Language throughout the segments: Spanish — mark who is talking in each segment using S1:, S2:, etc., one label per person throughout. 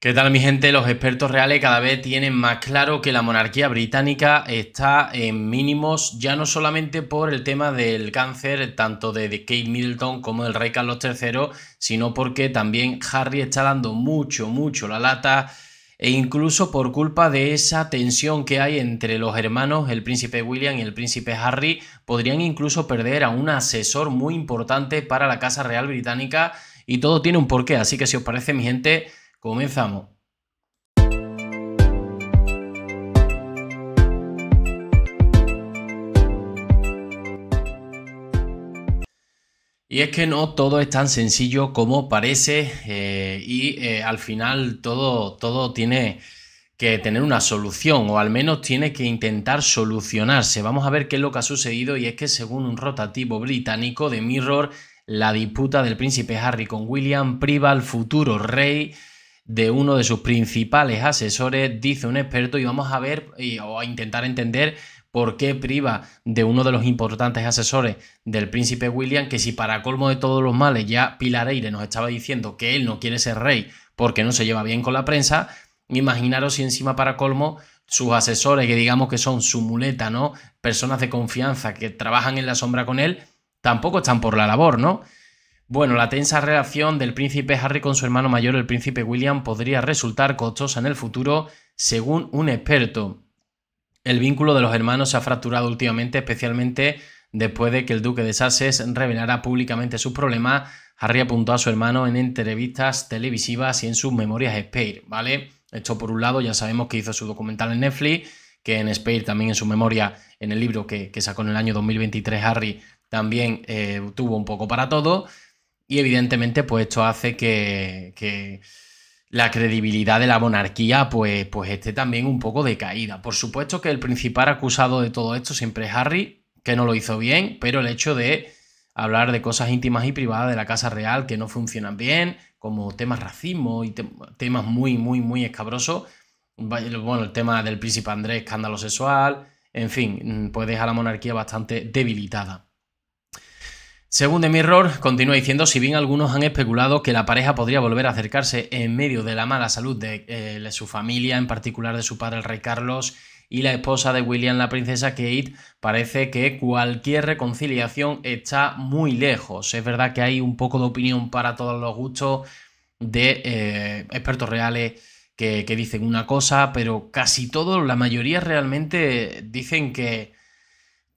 S1: ¿Qué tal mi gente? Los expertos reales cada vez tienen más claro que la monarquía británica está en mínimos ya no solamente por el tema del cáncer tanto de Kate Middleton como del rey Carlos III, sino porque también Harry está dando mucho, mucho la lata e incluso por culpa de esa tensión que hay entre los hermanos, el príncipe William y el príncipe Harry, podrían incluso perder a un asesor muy importante para la Casa Real Británica y todo tiene un porqué, así que si os parece mi gente Comenzamos. Y es que no todo es tan sencillo como parece eh, y eh, al final todo, todo tiene que tener una solución o al menos tiene que intentar solucionarse. Vamos a ver qué es lo que ha sucedido y es que según un rotativo británico de Mirror, la disputa del príncipe Harry con William priva al futuro rey de uno de sus principales asesores, dice un experto, y vamos a ver o a intentar entender por qué priva de uno de los importantes asesores del príncipe William, que si para colmo de todos los males ya Pilar Eire nos estaba diciendo que él no quiere ser rey porque no se lleva bien con la prensa, imaginaros si encima para colmo sus asesores, que digamos que son su muleta, ¿no? Personas de confianza que trabajan en la sombra con él, tampoco están por la labor, ¿no? Bueno, la tensa relación del príncipe Harry con su hermano mayor, el príncipe William, podría resultar costosa en el futuro, según un experto. El vínculo de los hermanos se ha fracturado últimamente, especialmente después de que el duque de Sussex revelara públicamente sus problemas. Harry apuntó a su hermano en entrevistas televisivas y en sus memorias Spare, ¿vale? Esto por un lado, ya sabemos que hizo su documental en Netflix, que en Spare también en su memoria, en el libro que, sacó en el año 2023 Harry, también eh, tuvo un poco para todo. Y evidentemente, pues esto hace que, la credibilidad de la monarquía pues, pues esté también un poco decaída. Por supuesto que el principal acusado de todo esto siempre es Harry, que no lo hizo bien, pero el hecho de hablar de cosas íntimas y privadas de la Casa Real que no funcionan bien, como temas racismo y temas muy, muy, muy escabrosos, bueno, el tema del príncipe Andrés, escándalo sexual, en fin, mm, pues deja a la monarquía bastante debilitada. Según The Mirror, continúa diciendo, si bien algunos han especulado que la pareja podría volver a acercarse en medio de la mala salud eh, de, su familia, en particular de su padre el rey Carlos, y la esposa de William, la princesa Kate, parece que cualquier reconciliación está muy lejos. Es verdad que hay un poco de opinión para todos los gustos de eh, expertos reales que, que, dicen una cosa, pero casi todos, la mayoría realmente dicen que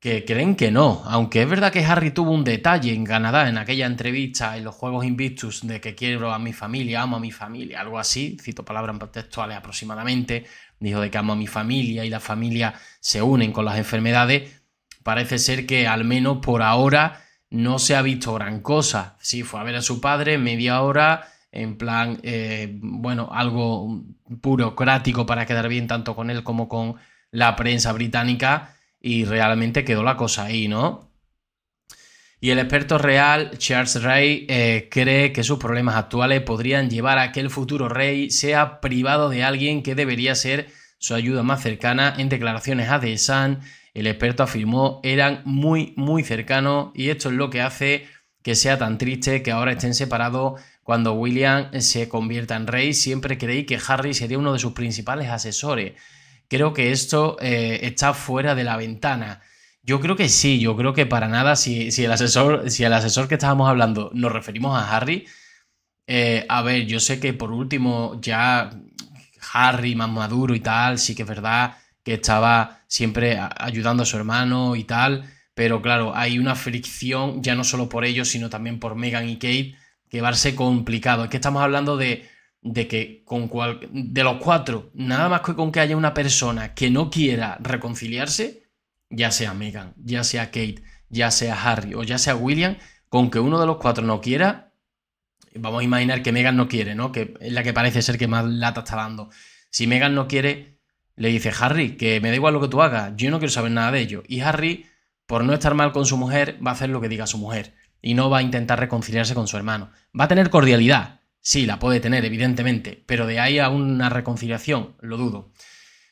S1: que creen que no, aunque es verdad que Harry tuvo un detalle en Canadá en aquella entrevista en los Juegos Invictus de que quiero a mi familia, amo a mi familia, algo así, cito palabras textuales aproximadamente, dijo de que amo a mi familia y la familia se unen con las enfermedades, parece ser que al menos por ahora no se ha visto gran cosa. ...si fue a ver a su padre media hora, en plan, eh, bueno, algo burocrático para quedar bien tanto con él como con la prensa británica y realmente quedó la cosa ahí, ¿no? Y el experto real Charles Ray eh, cree que sus problemas actuales podrían llevar a que el futuro rey sea privado de alguien que debería ser su ayuda más cercana. En declaraciones a The Sun, el experto afirmó eran muy, muy cercanos y esto es lo que hace que sea tan triste que ahora estén separados cuando William se convierta en rey. Siempre creí que Harry sería uno de sus principales asesores creo que esto eh, está fuera de la ventana. Yo creo que sí, yo creo que para nada, si, si el, asesor, si el asesor que estábamos hablando nos referimos a Harry, eh, a ver, yo sé que por último ya Harry más maduro y tal, sí que es verdad que estaba siempre ayudando a su hermano y tal, pero claro, hay una fricción ya no solo por ellos, sino también por Megan y Kate, que va a ser complicado. Es que estamos hablando de de que con cual, de los cuatro, nada más que con que haya una persona que no quiera reconciliarse, ya sea Megan, ya sea Kate, ya sea Harry o ya sea William, con que uno de los cuatro no quiera, vamos a imaginar que Megan no quiere, ¿no? Que es la que parece ser que más lata está dando. Si Megan no quiere, le dice Harry, que me da igual lo que tú hagas, yo no quiero saber nada de ello. Y Harry, por no estar mal con su mujer, va a hacer lo que diga su mujer y no va a intentar reconciliarse con su hermano. Va a tener cordialidad, Sí, la puede tener, evidentemente, pero de ahí a una reconciliación, lo dudo.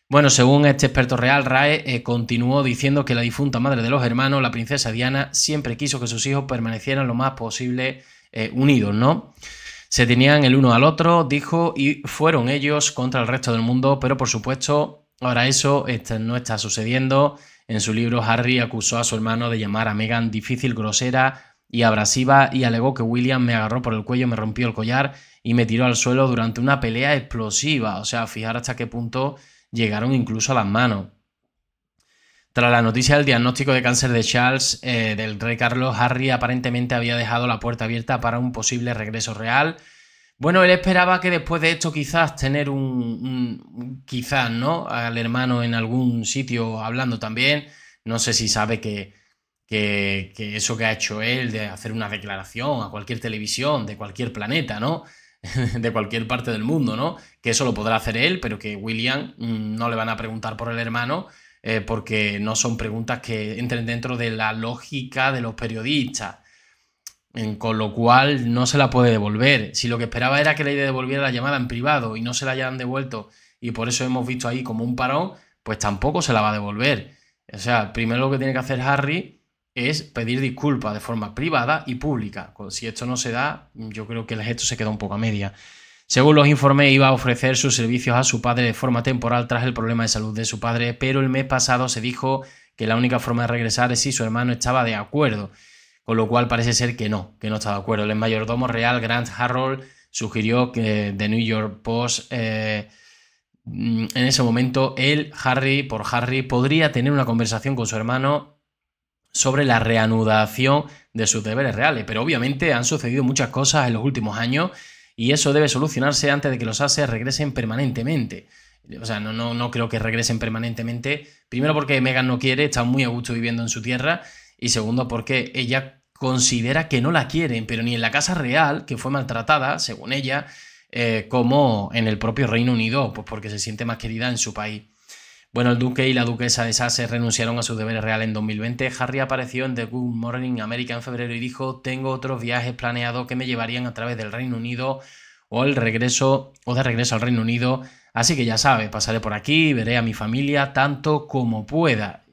S1: Bueno, según este experto real, Rae eh, continuó diciendo que la difunta madre de los hermanos, la princesa Diana, siempre quiso que sus hijos permanecieran lo más posible eh, unidos, ¿no? Se tenían el uno al otro, dijo, y fueron ellos contra el resto del mundo, pero por supuesto, ahora eso este, no está sucediendo. En su libro, Harry acusó a su hermano de llamar a Meghan difícil, grosera, y abrasiva y alegó que William me agarró por el cuello, me rompió el collar y me tiró al suelo durante una pelea explosiva. O sea, fijar hasta qué punto llegaron incluso a las manos. Tras la noticia del diagnóstico de cáncer de Charles, eh, del rey Carlos, Harry aparentemente había dejado la puerta abierta para un posible regreso real. Bueno, él esperaba que después de esto quizás tener un quizás, ¿no? Al hermano en algún sitio hablando también. No sé si sabe que que, eso que ha hecho él de hacer una declaración a cualquier televisión de cualquier planeta, ¿no? de cualquier parte del mundo, ¿no? Que eso lo podrá hacer él, pero que William mm, no le van a preguntar por el hermano eh, porque no son preguntas que entren dentro de la lógica de los periodistas. con lo cual no se la puede devolver. Si lo que esperaba era que le devolviera la llamada en privado y no se la hayan devuelto y por eso hemos visto ahí como un parón, pues tampoco se la va a devolver. O sea, primero lo que tiene que hacer Harry es pedir disculpas de forma privada y pública. Si esto no se da, yo creo que el gesto se queda un poco a media. Según los informes, iba a ofrecer sus servicios a su padre de forma temporal tras el problema de salud de su padre, pero el mes pasado se dijo que la única forma de regresar es si su hermano estaba de acuerdo, con lo cual parece ser que no, que no estaba de acuerdo. El mayordomo real Grant Harold, sugirió que The New York Post eh, mm, en ese momento él, Harry, por Harry, podría tener una conversación con su hermano sobre la reanudación de sus deberes reales. Pero obviamente han sucedido muchas cosas en los últimos años y eso debe solucionarse antes de que los ASES regresen permanentemente. O sea, no, no, no creo que regresen permanentemente. Primero porque Megan no quiere, está muy a gusto viviendo en su tierra. Y segundo porque ella considera que no la quieren, pero ni en la casa real, que fue maltratada, según ella, eh, como en el propio Reino Unido, pues porque se siente más querida en su país. Bueno, el duque y la duquesa de Sasse renunciaron a su deber real en 2020. Harry apareció en The Good Morning America en febrero y dijo, tengo otros viajes planeados que me llevarían a través del Reino Unido o el regreso o de regreso al Reino Unido. Así que ya sabes, pasaré por aquí, veré a mi familia tanto como pueda.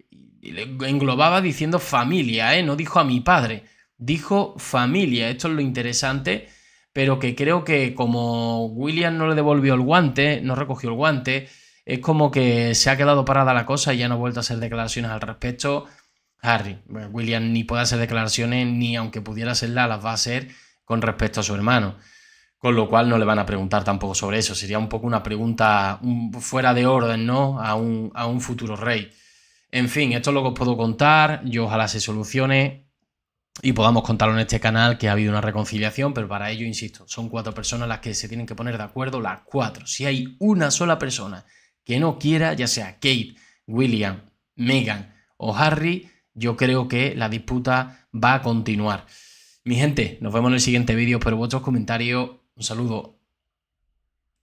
S1: Y le englobaba diciendo familia, ¿eh? no dijo a mi padre, dijo familia. Esto es lo interesante, pero que creo que como William no le devolvió el guante, no recogió el guante, es como que se ha quedado parada la cosa y ya no ha vuelto a hacer declaraciones al respecto. Harry, William ni puede hacer declaraciones, ni aunque pudiera hacerlas, las va a hacer con respecto a su hermano. Con lo cual no le van a preguntar tampoco sobre eso. Sería un poco una pregunta fuera de orden, ¿no? A un, a un futuro rey. En fin, esto es lo que os puedo contar. Yo ojalá se solucione y podamos contarlo en este canal que ha habido una reconciliación, pero para ello, insisto, son cuatro personas las que se tienen que poner de acuerdo, las cuatro. Si hay una sola persona que no quiera, ya sea Kate, William, Meghan o Harry, yo creo que la disputa va a continuar. Mi gente, nos vemos en el siguiente vídeo, pero vuestros comentarios, un saludo